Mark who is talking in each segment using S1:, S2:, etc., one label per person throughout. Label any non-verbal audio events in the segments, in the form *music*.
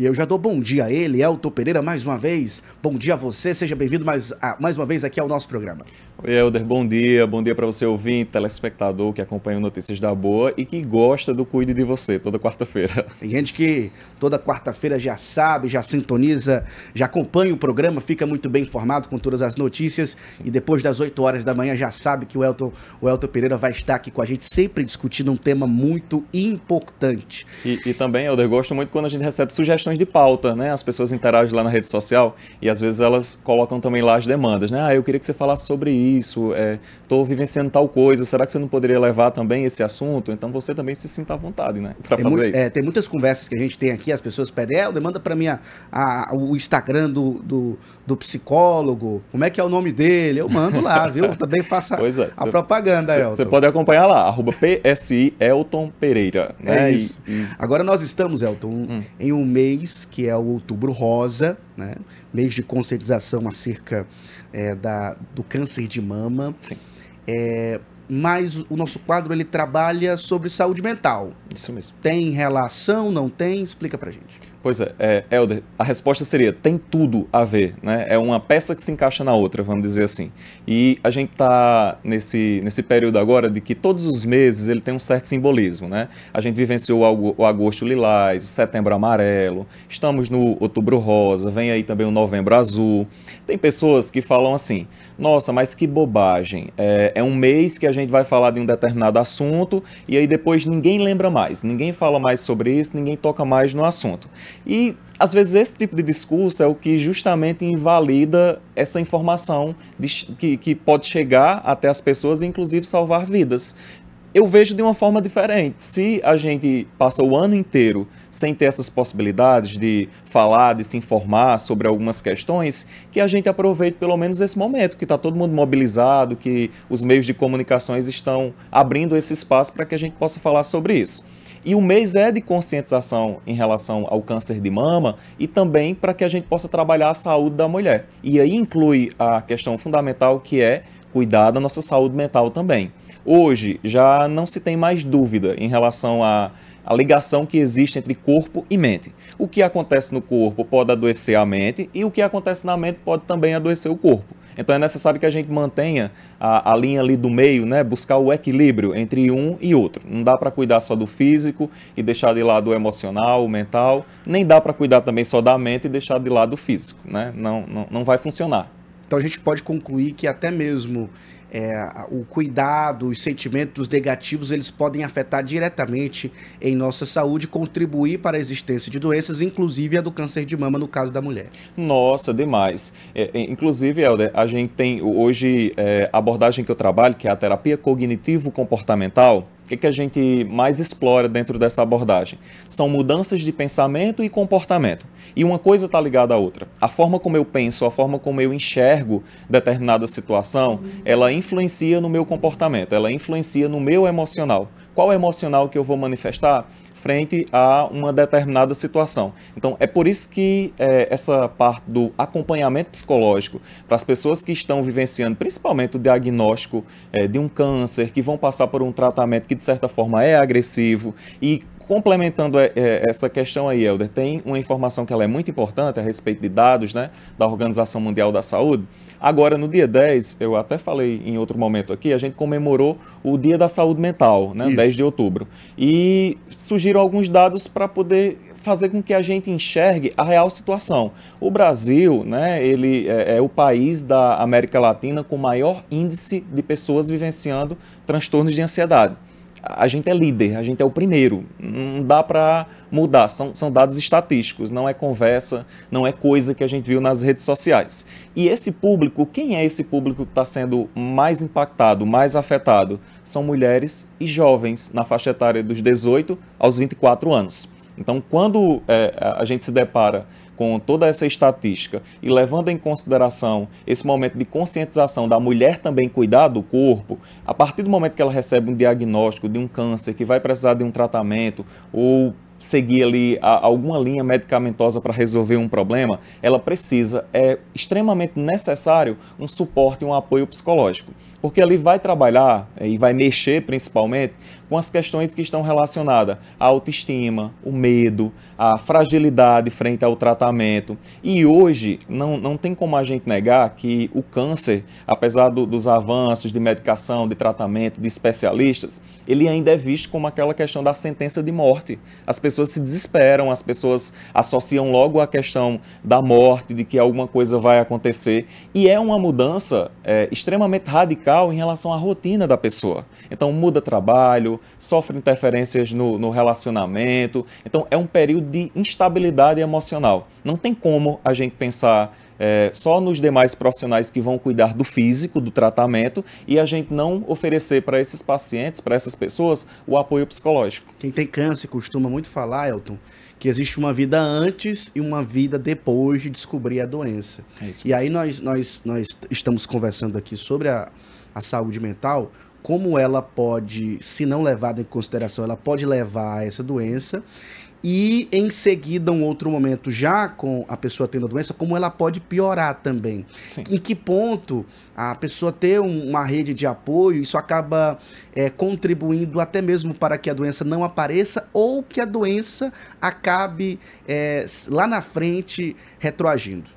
S1: E eu já dou bom dia a ele, Elton Pereira, mais uma vez. Bom dia a você, seja bem-vindo mais, mais uma vez aqui ao nosso programa.
S2: Oi, Helder, bom dia. Bom dia para você ouvir, telespectador que acompanha o Notícias da Boa e que gosta do Cuide de Você
S1: toda quarta-feira. *laughs* Tem gente que toda quarta-feira já sabe, já sintoniza, já acompanha o programa, fica muito bem informado com todas as notícias Sim. e depois das 8 horas da manhã já sabe que o Elton, o Elton Pereira vai estar aqui com a gente sempre discutindo um tema muito importante.
S2: E, e também, Helder, gosto muito quando a gente recebe sugestões de pauta, né? As pessoas interagem lá na rede social e às vezes elas colocam também lá as demandas, né? Ah, eu queria que você falasse sobre isso isso, estou é, vivenciando tal coisa, será que você não poderia levar também esse assunto? Então você também se sinta à vontade, né, para fazer isso. É, tem
S1: muitas conversas que a gente tem aqui, as pessoas pedem, é, demanda para mim a, a, o Instagram do, do, do, psicólogo, como é que é o nome dele, eu mando lá, viu? Eu *laughs* também faça é,
S2: a cê, propaganda, cê, Elton. Você pode acompanhar lá, arroba PSI Elton Pereira. Né? É isso.
S1: E, e... Agora nós estamos, Elton, hum. em um mês que é o Outubro Rosa, né? de conscientização acerca é, da, do câncer de mama. Sim. É, mas o nosso quadro ele trabalha sobre saúde mental. Isso mesmo. Tem relação, não tem? Explica pra gente.
S2: Pois é, é, Helder, a resposta seria: tem tudo a ver, né? É uma peça que se encaixa na outra, vamos dizer assim. E a gente está nesse, nesse período agora de que todos os meses ele tem um certo simbolismo, né? A gente vivenciou o agosto lilás, o setembro amarelo, estamos no outubro rosa, vem aí também o novembro azul. Tem pessoas que falam assim: nossa, mas que bobagem, é, é um mês que a gente vai falar de um determinado assunto e aí depois ninguém lembra mais, ninguém fala mais sobre isso, ninguém toca mais no assunto. E às vezes esse tipo de discurso é o que justamente invalida essa informação de, que, que pode chegar até as pessoas e inclusive salvar vidas eu vejo de uma forma diferente. Se a gente passa o ano inteiro sem ter essas possibilidades de falar, de se informar sobre algumas questões, que a gente aproveite pelo menos esse momento, que está todo mundo mobilizado, que os meios de comunicações estão abrindo esse espaço para que a gente possa falar sobre isso. E o mês é de conscientização em relação ao câncer de mama e também para que a gente possa trabalhar a saúde da mulher. E aí inclui a questão fundamental que é cuidar da nossa saúde mental também. Hoje já não se tem mais dúvida em relação a a ligação que existe entre corpo e mente. O que acontece no corpo pode adoecer a mente e o que acontece na mente pode também adoecer o corpo. Então é necessário que a gente mantenha a, a, linha ali do meio, né? Buscar o equilíbrio entre um e outro. Não dá para cuidar só do físico e deixar de lado o emocional, o mental. Nem dá para cuidar também só da mente e deixar de lado o físico,
S1: né? Não, não, não vai funcionar. Então a gente pode concluir que até mesmo é, o cuidado, os sentimentos negativos, eles podem afetar diretamente em nossa saúde, contribuir para a existência de doenças, inclusive a do câncer de mama no caso da mulher.
S2: Nossa, demais. É, é inclusive, Helder, a gente tem hoje é, a abordagem que eu trabalho, que é a terapia cognitivo-comportamental, que, que a gente mais explora dentro dessa abordagem? São mudanças de pensamento e comportamento. E uma coisa está ligada à outra. A forma como eu penso, a forma como eu enxergo determinada situação, ela influencia no meu comportamento, ela influencia no meu emocional. Qual emocional que eu vou manifestar? frente a uma determinada situação. Então, é por isso que é, essa parte do acompanhamento psicológico para as pessoas que estão vivenciando, principalmente o diagnóstico é, de um câncer, que vão passar por um tratamento que de certa forma é agressivo e complementando é, é, essa questão aí, Helder, tem uma informação que ela é muito importante a respeito de dados né, da Organização Mundial da Saúde. Agora, no dia 10, eu até falei em outro momento aqui, a gente comemorou o Dia da Saúde Mental, né, 10 de outubro. E surgiram alguns dados para poder fazer com que a gente enxergue a real situação. O Brasil, né, ele é, é, o país da América Latina com maior índice de pessoas vivenciando transtornos de ansiedade a gente é líder, a gente é o primeiro. Não dá para mudar. São, são dados estatísticos, não é conversa, não é coisa que a gente viu nas redes sociais. E esse público, quem é esse público que está sendo mais impactado, mais afetado? São mulheres e jovens na faixa etária dos 18 aos 24 anos. Então, quando é, a gente se depara com toda essa estatística e levando em consideração esse momento de conscientização da mulher também cuidar do corpo, a partir do momento que ela recebe um diagnóstico de um câncer que vai precisar de um tratamento ou seguir ali a, alguma linha medicamentosa para resolver um problema, ela precisa, é extremamente necessário um suporte um apoio psicológico. Porque ali vai trabalhar é, e vai mexer principalmente com as questões que estão relacionadas à autoestima, o medo, a fragilidade frente ao tratamento. E hoje não, não tem como a gente negar que o câncer, apesar do, dos avanços de medicação, de tratamento, de especialistas, ele ainda é visto como aquela questão da sentença de morte. As pessoas se desesperam, as pessoas associam logo a questão da morte, de que alguma coisa vai acontecer. E é uma mudança é, extremamente radical em relação à rotina da pessoa. Então muda trabalho, sofre interferências no, no relacionamento. Então, é um período de instabilidade emocional. Não tem como a gente pensar é, só nos demais profissionais que vão cuidar do físico, do tratamento, e a gente não oferecer para esses pacientes, para essas pessoas, o apoio psicológico.
S1: Quem tem câncer costuma muito falar, Elton, que existe uma vida antes e uma vida depois de descobrir a doença. É isso, e aí nós, nós, nós estamos conversando aqui sobre a, a saúde mental como ela pode, se não levada em consideração, ela pode levar a essa doença. E em seguida, um outro momento, já com a pessoa tendo a doença, como ela pode piorar também. Sim. Em que ponto a pessoa ter uma rede de apoio, isso acaba é, contribuindo até mesmo para que a doença não apareça ou que a doença acabe é, lá na frente retroagindo.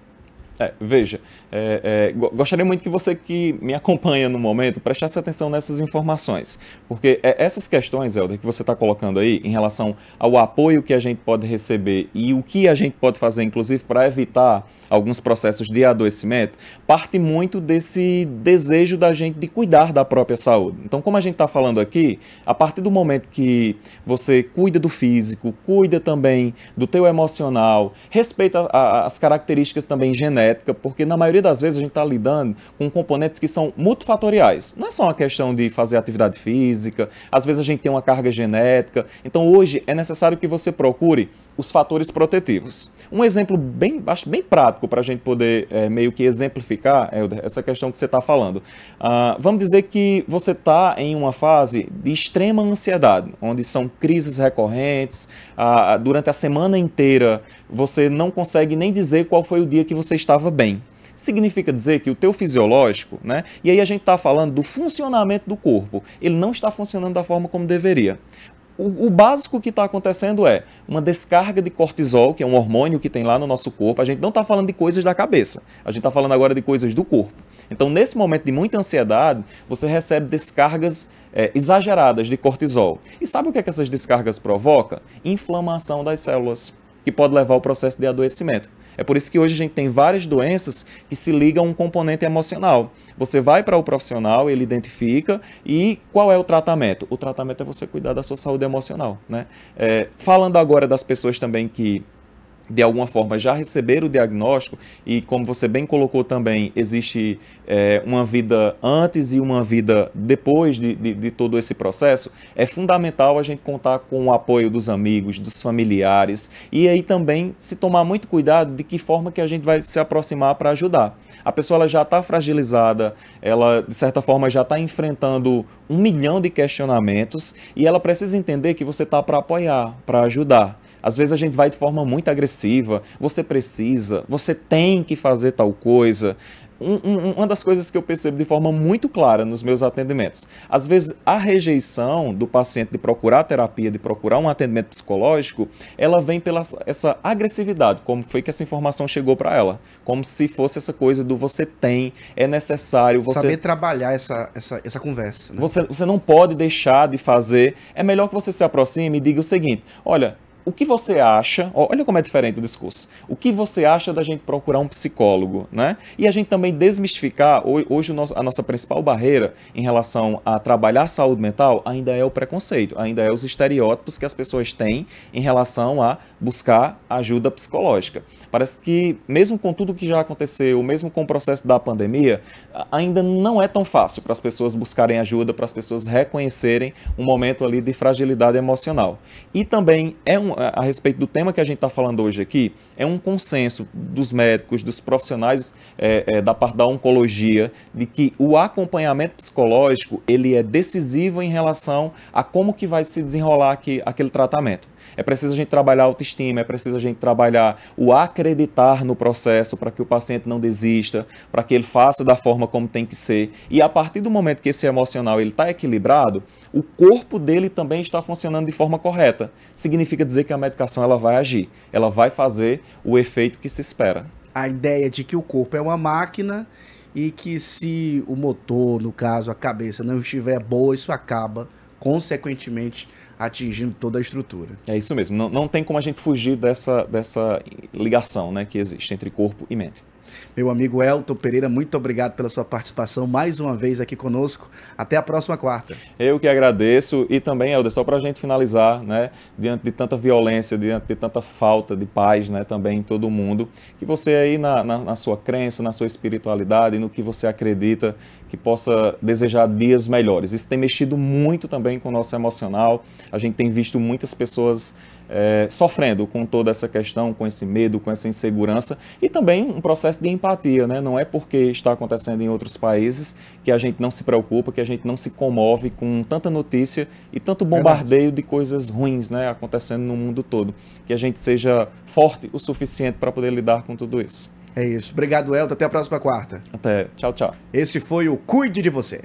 S2: É, veja, é, é, gostaria muito que você que me acompanha no momento prestasse atenção nessas informações, porque é, essas questões, Helder, que você está colocando aí em relação ao apoio que a gente pode receber e o que a gente pode fazer, inclusive, para evitar alguns processos de adoecimento, parte muito desse desejo da gente de cuidar da própria saúde. Então, como a gente está falando aqui, a partir do momento que você cuida do físico, cuida também do teu emocional, respeita a, as características também genéticas, porque na maioria das vezes a gente está lidando com componentes que são multifatoriais. Não é só uma questão de fazer atividade física, às vezes a gente tem uma carga genética. Então hoje é necessário que você procure os fatores protetivos. Um exemplo bem, acho bem prático para a gente poder é, meio que exemplificar, essa questão que você está falando. Uh, vamos dizer que você está em uma fase de extrema ansiedade, onde são crises recorrentes, uh, durante a semana inteira você não consegue nem dizer qual foi o dia que você está estava bem. Significa dizer que o teu fisiológico, né? E aí a gente está falando do funcionamento do corpo. Ele não está funcionando da forma como deveria. O, o, básico que está acontecendo é uma descarga de cortisol, que é um hormônio que tem lá no nosso corpo. A gente não está falando de coisas da cabeça, a gente está falando agora de coisas do corpo. Então, nesse momento de muita ansiedade, você recebe descargas é, exageradas de cortisol. E sabe o que, é que essas descargas provocam? Inflamação das células, que pode levar ao processo de adoecimento. É por isso que hoje a gente tem várias doenças que se ligam a um componente emocional. Você vai para o profissional, ele identifica e qual é o tratamento? O tratamento é você cuidar da sua saúde emocional, né? É, falando agora das pessoas também que de alguma forma já receber o diagnóstico e como você bem colocou também existe é, uma vida antes e uma vida depois de, de, de, todo esse processo é fundamental a gente contar com o apoio dos amigos dos familiares e aí também se tomar muito cuidado de que forma que a gente vai se aproximar para ajudar a pessoa ela já está fragilizada ela de certa forma já está enfrentando um milhão de questionamentos e ela precisa entender que você está para apoiar para ajudar às vezes a gente vai de forma muito agressiva, você precisa, você tem que fazer tal coisa. Um, um, uma das coisas que eu percebo de forma muito clara nos meus atendimentos, às vezes a rejeição do paciente de procurar terapia, de procurar um atendimento psicológico, ela vem pela essa agressividade, como foi que essa informação chegou para ela, como se fosse essa coisa do você tem, é necessário, você saber
S1: trabalhar essa essa, essa conversa.
S2: Né? Você você não pode deixar de fazer. É melhor que você se aproxime e diga o seguinte: olha, o que você acha? Olha como é diferente o discurso. O que você acha da gente procurar um psicólogo, né? E a gente também desmistificar hoje a nossa principal barreira em relação a trabalhar saúde mental ainda é o preconceito, ainda é os estereótipos que as pessoas têm em relação a buscar ajuda psicológica. Parece que mesmo com tudo que já aconteceu, mesmo com o processo da pandemia, ainda não é tão fácil para as pessoas buscarem ajuda, para as pessoas reconhecerem um momento ali de fragilidade emocional. E também é um a respeito do tema que a gente está falando hoje aqui, é um consenso dos médicos, dos profissionais é, é, da parte da oncologia, de que o acompanhamento psicológico ele é decisivo em relação a como que vai se desenrolar aqui, aquele tratamento. É preciso a gente trabalhar a autoestima, é preciso a gente trabalhar o acreditar no processo para que o paciente não desista, para que ele faça da forma como tem que ser. E a partir do momento que esse emocional ele está equilibrado, o corpo dele também está funcionando de forma correta. Significa dizer que a medicação ela vai agir, ela vai fazer o efeito que se espera.
S1: A ideia de que o corpo é uma máquina e que se o motor, no caso a cabeça, não estiver boa, isso acaba consequentemente atingindo toda a estrutura. É isso mesmo. Não, não tem como a gente fugir dessa, dessa ligação né, que existe entre corpo e mente. Meu amigo Elton Pereira, muito obrigado pela sua participação mais uma vez aqui conosco. Até a próxima quarta.
S2: Eu que agradeço e também, Helder, só para a gente finalizar, né, diante de tanta violência, diante de tanta falta de paz né, também em todo mundo, que você aí na, na, na sua crença, na sua espiritualidade, no que você acredita, que possa desejar dias melhores. Isso tem mexido muito também com o nosso emocional. A gente tem visto muitas pessoas é, sofrendo com toda essa questão, com esse medo, com essa insegurança e também um processo de empatia, né? Não é porque está acontecendo em outros países que a gente não se preocupa, que a gente não se comove com tanta notícia e tanto bombardeio de coisas ruins, né? Acontecendo no mundo todo. Que a gente seja forte o suficiente para poder lidar com tudo isso. É isso. Obrigado,
S1: Elton. Até a próxima quarta. Até. Tchau, tchau. Esse foi o Cuide de Você.